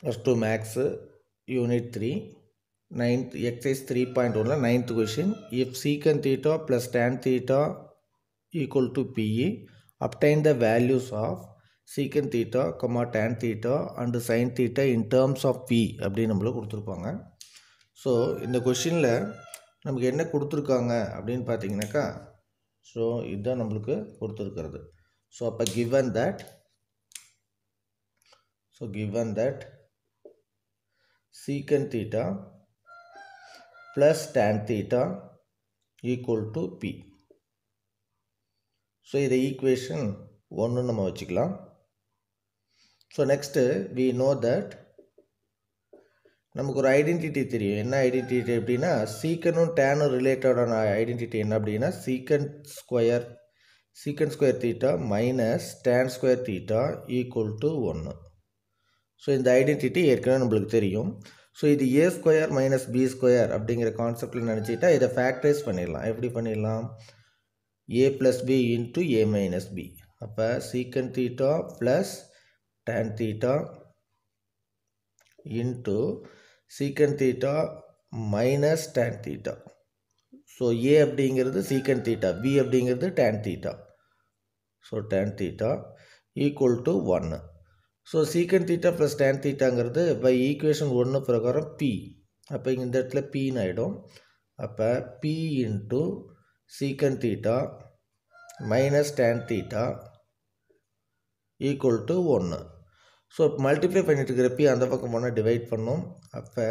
plus two maths unit three ninth exercise three point ஒனில் ninth question if secant theta plus tan theta equal to P obtain the values of secant theta comma tan theta and sine theta in terms of P அப்படின்னு நம்மளுக்கு கொடுத்துருப்பாங்க so இந்த கொஷினில் நமக்கு என்ன கொடுத்துருக்காங்க அப்படின்னு பார்த்தீங்கனாக்கா ஸோ இதுதான் நம்மளுக்கு கொடுத்துருக்கிறது ஸோ அப்போ given that so given that secant theta plus tan theta equal to P so இதை ஈக்குவேஷன் ஒன்று நம்ம வச்சுக்கலாம் so next we know that நமக்கு ஒரு ஐடென்டிட்டி தெரியும் என்ன ஐடென்டிட்டி அப்படின்னா சீக்கனும் டேனும் ரிலேட்டடான ஐடென்டிட்டி என்ன அப்படின்னா secant square secant square theta minus tan square theta equal to ஒன்று ஸோ இந்த ஐடென்டிட்டி ஏற்கனவே நம்மளுக்கு தெரியும் ஸோ இது A square minus B square அப்படிங்கிற கான்செப்டில் நினச்சிட்டா இதை ஃபேக்டரைஸ் பண்ணிடலாம் எப்படி பண்ணிடலாம் A plus B into A minus B அப்போ secant theta plus tan theta into secant theta minus tan theta so A அப்படிங்கிறது சீக்கன் தீட்டா பி அப்படிங்கிறது tan theta so tan theta equal to ஒன்று so secant theta plus tan தீட்டாங்கிறது by equation ஒன்று பிரகாரம் B அப்போ இங்கே இந்த இடத்துல பின்னு ஆகிடும் அப்போ P into secant theta minus tan theta equal to ஒன்று ஸோ மல்டிப்ளை பண்ணிட்டு இருக்கிறப்பி அந்த பக்கம் போனால் டிவைட் பண்ணோம் அப்போ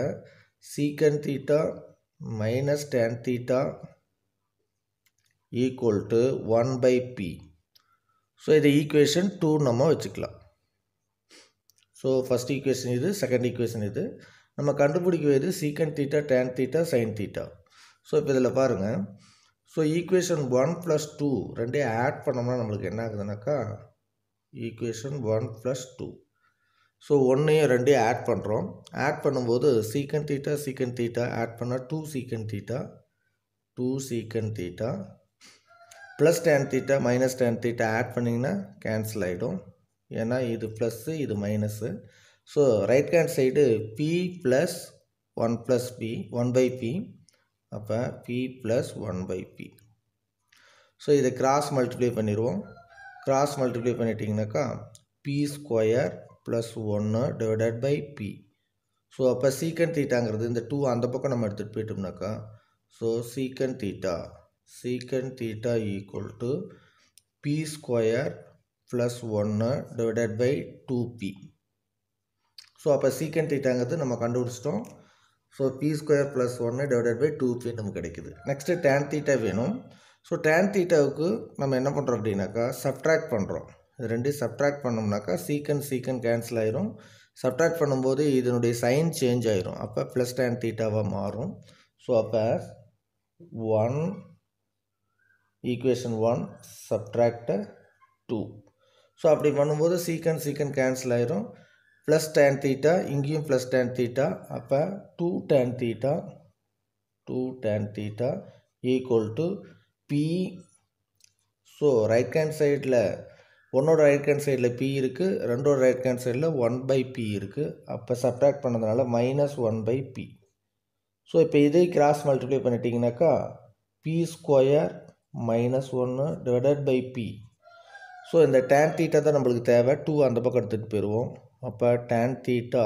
secant theta minus tan theta equal to one by P so இது ஈக்குவேஷன் டூ நம்ம வச்சுக்கலாம் ஸோ ஃபஸ்ட் ஈக்குவேஷன் இது செகண்ட் ஈக்குவேஷன் இது நம்ம கண்டுபிடிக்க வேறு secant theta tan theta sine theta so இப்போ இதில் பாருங்கள் so equation one plus two ரெண்டையும் ஆட் பண்ணோம்னா நம்மளுக்கு என்ன ஆகுதுனாக்கா equation one plus two so ஒன்றையும் ரெண்டையும் ஆட் பண்ணுறோம் ஆட் பண்ணும்போது secant theta secant theta add பண்ணால் two secant theta two secant theta plus tan theta minus tan theta add பண்ணிங்கன்னா கேன்சல் ஆகிடும் ஏன்னா இது ப்ளஸ்ஸு இது minus so right hand side P plus one plus P one by P அப்போ P plus one by P so இதை cross multiply பண்ணிடுவோம் cross multiply பண்ணிட்டிங்கனாக்கா P square plus ஒன்று டிவைடட் பை பி ஸோ அப்போ secant தீட்டாங்கிறது இந்த two அந்த பக்கம் நம்ம எடுத்துகிட்டு போயிட்டோம்னாக்கா so secant theta secant theta equal to P square plus ஒன்று divided by two P so அப்போ சீக்கன் தீட்டாங்கிறது நம்ம கண்டுபிடிச்சிட்டோம் ஸோ பி ஸ்கொயர் ப்ளஸ் ஒன்று டிவைடட் பை டூ பி நமக்கு கிடைக்குது நெக்ஸ்ட்டு டேன் தீட்டா வேணும் ஸோ டேன் தீட்டாவுக்கு நம்ம என்ன பண்ணுறோம் அப்படின்னாக்கா சப்ட்ராக்ட் பண்ணுறோம் இது ரெண்டையும் சப்ட்ராக்ட் பண்ணோம்னாக்கா சீக்கன் சீக்கன் கேன்சல் ஆயிரும் சப்ட்ராக்ட் பண்ணும்போது இதனுடைய சைன் சேஞ்ச் ஆயிரும் அப்போ ப்ளஸ் டேன் தீட்டாவாக மாறும் ஸோ அப்போ one equation one subtract two so அப்படி பண்ணும்போது சீக்கன் சீக்கன் கேன்சல் ஆயிரும் ப்ளஸ் டேன் தீட்டா இங்கேயும் ப்ளஸ் டேன் தீட்டா அப்போ two tan theta two tan theta equal to P so right hand சைடில் ஒன்னோட ரைட் ஹேண்ட் சைடில் பி இருக்குது ரெண்டோட ரைட் ஹேண்ட் சைடில் ஒன் பை பி இருக்குது அப்போ சப்ராக்ட் பண்ணதுனால minus one by P so இப்போ இதே கிராஸ் மல்டிப்ளை பண்ணிட்டீங்கன்னாக்கா பி ஸ்கொயர் மைனஸ் ஒன்று டிவைடட் பை பி ஸோ இந்த டேன் தீட்டா தான் நம்மளுக்கு தேவை டூ அந்த பக்கம் எடுத்துகிட்டு போயிடுவோம் அப்போ tan theta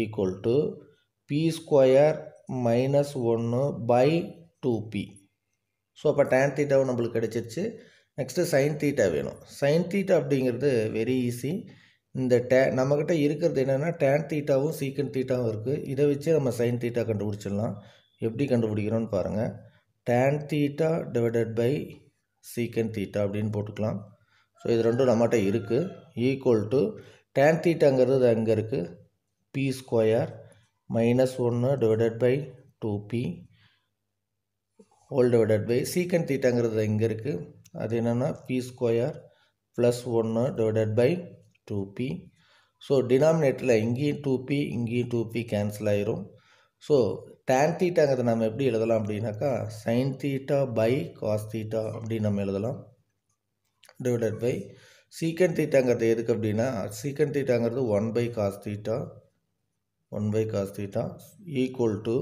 equal to P square minus ஒன்று பை டூ பி ஸோ அப்போ டேன் தீட்டாவும் நம்மளுக்கு கிடச்சிருச்சு நெக்ஸ்ட்டு சைன் தீட்டா வேணும் சைன் தீட்டா அப்படிங்கிறது வெரி ஈஸி இந்த டே நம்மக்கிட்ட இருக்கிறது என்னென்னா டேன் தீட்டாவும் சீக்கன் தீட்டாவும் இருக்குது இதை வச்சு நம்ம சைன் தீட்டா கண்டுபிடிச்சிடலாம் எப்படி கண்டுபிடிக்கிறோன்னு பாருங்கள் tan theta divided by secant theta அப்படின்னு போட்டுக்கலாம் ஸோ இது ரெண்டும் நம்மகிட்ட இருக்குது ஈக்குவல் டு டேன் தீட்டாங்கிறது அங்கே இருக்குது பி ஸ்கொயர் மைனஸ் ஒன்று divided by two P whole divided by secant தீட்டாங்கிறது இங்கே இருக்குது அது என்னென்னா பி ஸ்கொயர் ப்ளஸ் ஒன்று divided by two P so டினாமினேட்டரில் இங்கேயும் டூ பி இங்கேயும் டூ பி கேன்சல் ஆயிரும் ஸோ டேன் தீட்டாங்கிறத நம்ம எப்படி எழுதலாம் அப்படின்னாக்கா sine theta by cos theta அப்படின்னு நம்ம எழுதலாம் டிவைடட் பை சீக்கன் தீட்டாங்கிறது எதுக்கு அப்படின்னா சீக்கன் தீட்டாங்கிறது one by cos theta one by cos theta equal to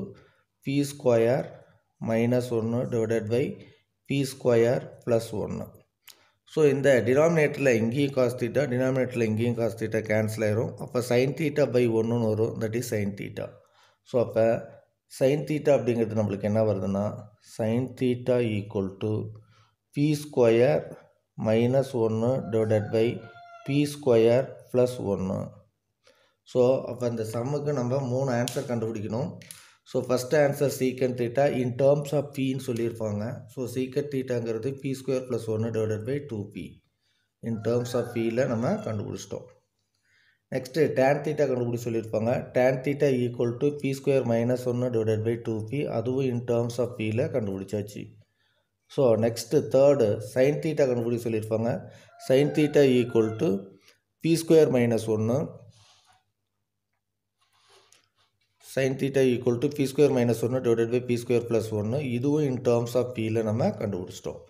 P square minus ஒன்று divided by P square plus ஒன்று ஸோ இந்த டினாமினேட்டரில் இங்கேயும் காஸ் தீட்டா டினாமினேட்டரில் இங்கேயும் காஸ் தீட்டா கேன்சல் ஆயிரும் அப்போ சைன் தீட்டா பை ஒன்றுன்னு வரும் that is sine theta so அப்போ சைன் தீட்டா அப்படிங்கிறது நம்மளுக்கு என்ன வருதுன்னா sine theta equal to P square minus ஒன்று divided by P square plus ஒன்று ஸோ அப்போ இந்த சம்முக்கு நம்ம மூணு ஆன்சர் கண்டுபிடிக்கணும் so first answer secant theta in terms of பின்னு சொல்லியிருப்பாங்க ஸோ சீக்கன் தீட்டாங்கிறது பி ஸ்கொயர் ப்ளஸ் ஒன்று divided by two P in terms of பியில் நம்ம கண்டுபிடிச்சிட்டோம் நெக்ஸ்ட்டு டேன் தீட்டா கண்டுபிடி சொல்லியிருப்பாங்க tan theta equal to P square minus ஒன்று டிவைடட் பை டூ பி அதுவும் இன் டேர்ம்ஸ் ஆஃப் பியில் கண்டுபிடிச்சாச்சு so next third sine theta கண்டுபிடி சொல்லியிருப்பாங்க sine theta equal to P square minus ஒன்று sine theta equal to P square minus ஒன்று divided by P square plus ஒன்று இதுவும் இன் terms of பியில் நம்ம கண்டுபிடிச்சிட்டோம்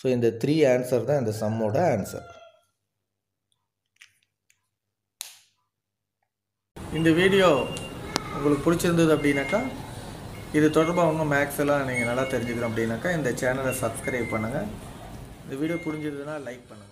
ஸோ இந்த த்ரீ ஆன்சர் தான் இந்த சம்மோட ஆன்சர் இந்த வீடியோ உங்களுக்கு பிடிச்சிருந்தது அப்படின்னாக்கா இது தொடர்பாக உங்கள் மேக்ஸ் எல்லாம் நீங்கள் நல்லா தெரிஞ்சுக்கிறோம் அப்படின்னாக்கா இந்த சேனலை சப்ஸ்கிரைப் பண்ணுங்கள் இந்த வீடியோ புரிஞ்சதுன்னா லைக் பண்ணுங்கள்